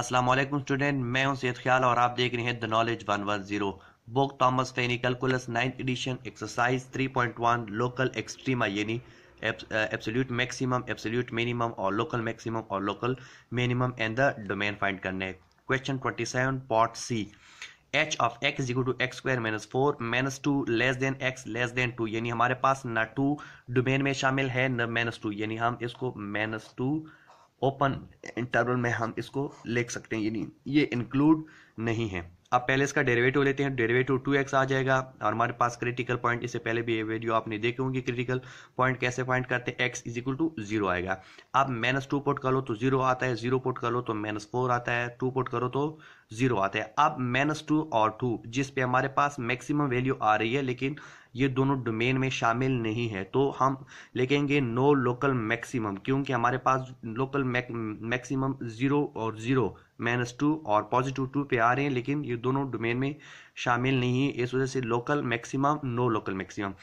Aslam student मैं हूं सैद ख्याल और आप देख रहे हैं the knowledge 110 one zero book Thomas टेनी calculus ninth edition exercise 3.1 local extrema यानी एब्सोल्यूट मैक्सिमम एब्सोल्यूट मिनिमम और लोकल मैक्सिमम और local minimum and the domain find करने question 27 seven part c h of x equal to x square minus four minus two less than x less than two यानी हमारे पास ना to domain में शामिल है ना minus two यानी हम इसको माइनस टू ओपन इंटरवल में हम इसको ले सकते हैं यानी ये इंक्लूड नहीं है आप पहले इसका डेरिवेटिव लेते हैं डेरिवेटिव टू एक्स आ जाएगा और हमारे पास क्रिटिकल पॉइंट इससे पहले भी ये वीडियो आपने देखे होंगे क्रिटिकल पॉइंट कैसे फाइंड करते हैं x is equal to zero आएगा आप माइनस टू पोट करो तो जीरो आता है जीरो पोट करो तो माइनस फोर आता है टू पोट करो तो जीरो आता है अब माइनस टू और टू जिसपे हमारे पास मैक्सिमम वैल्यू आ रही है लेकिन ये दोनों डोमेन में शामिल नहीं है तो हम लिखेंगे नो लोकल मैक्सिमम क्योंकि हमारे पास लोकल मैक्सिमम ज़ीरो और ज़ीरो माइनस टू और पॉजिटिव टू पे आ रहे हैं लेकिन ये दोनों डोमेन में शामिल नहीं है इस वजह से local maximum no local maximum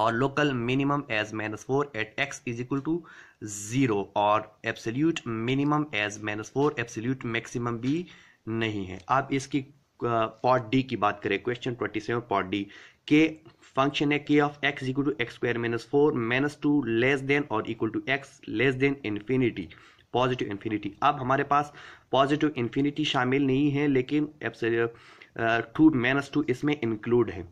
और local minimum as minus four at x is equal to zero और absolute minimum as minus four absolute maximum भी नहीं है आप इसकी पॉट डी की बात करें question twenty seven part D के फंक्शन है k of x equal to x square minus four minus two less than और equal to x less than infinity positive infinity अब हमारे पास पॉजिटिव इन्फिनिटी शामिल नहीं है लेकिन टू माइनस टू इसमें इंक्लूड है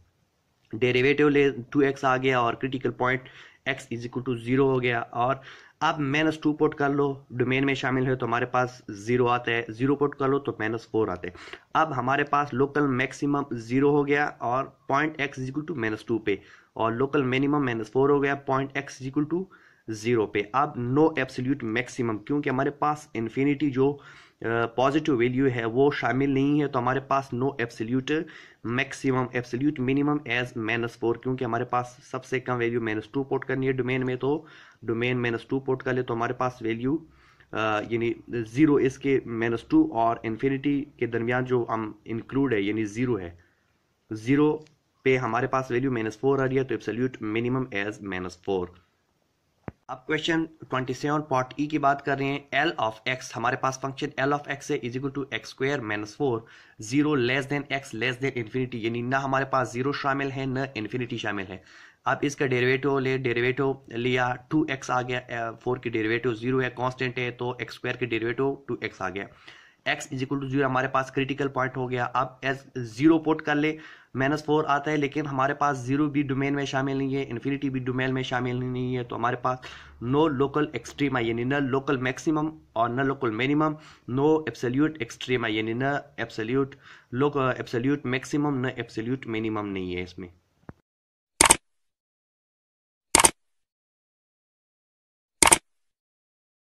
डेरिवेटिव ले टू एक्स आ गया और critical point x is equal to zero हो गया और अब माइनस टू पोट कर लो डोमेन में शामिल है तो हमारे पास जीरो आता है जीरो पोट कर लो तो माइनस फोर आते हैं अब हमारे पास लोकल मैक्सिमम जीरो हो गया और point x is equal to minus two पे और लोकल मिनिमम माइनस फोर हो गया point x is equal to zero पे अब नो एब्सोल्यूट मैक्सिमम क्योंकि हमारे पास इन्फिनिटी जो पॉजिटिव वैल्यू है वो शामिल नहीं है तो हमारे पास no absolute maximum absolute minimum as minus four क्योंकि हमारे पास सबसे कम वैल्यू माइनस टू पोर्ट करनी है डोमेन में तो डोमेन माइनस टू पोर्ट कर ले तो हमारे पास वैल्यू यानी ज़ीरो इसके माइनस टू और इन्फिनिटी के दरमियान जो हम इंक्लूड है यानी ज़ीरो है ज़ीरो पे हमारे पास वैल्यू माइनस फोर आ रही है तो absolute minimum as minus four अब क्वेश्चन 27 पार्ट ई की बात कर रहे हैं एल ऑफ एक्स हमारे पास फंक्शन एल ऑफ एक्स है is equal to x square minus four zero less than x less than infinity यानी ना हमारे पास जीरो शामिल है ना इन्फिनिटी शामिल है अब इसका डेरिवेटिव ले डेरिवेटिव लिया टू एक्स आ गया फोर की डेरिवेटिव जीरो है कांस्टेंट है तो एक्स स्क्वायर की डेरिवेटिव टू एक्स आ गया x is equal to zero हमारे पास क्रिटिकल पॉइंट हो गया अब एस जीरो पोर्ट कर ले माइनस फोर आता है लेकिन हमारे पास जीरो भी डोमेन में शामिल नहीं है इन्फिनिटी भी डोमेन में शामिल नहीं है तो हमारे पास नो लोकल एक्सट्रीम आई यानी न लोकल मैक्सिमम और न local minimum no absolute extrema यानी न एब्सोल्यूट लोकल एब्सोल्यूट मैक्सिमम न एब्सोल्यूट मिनिमम नहीं है इसमें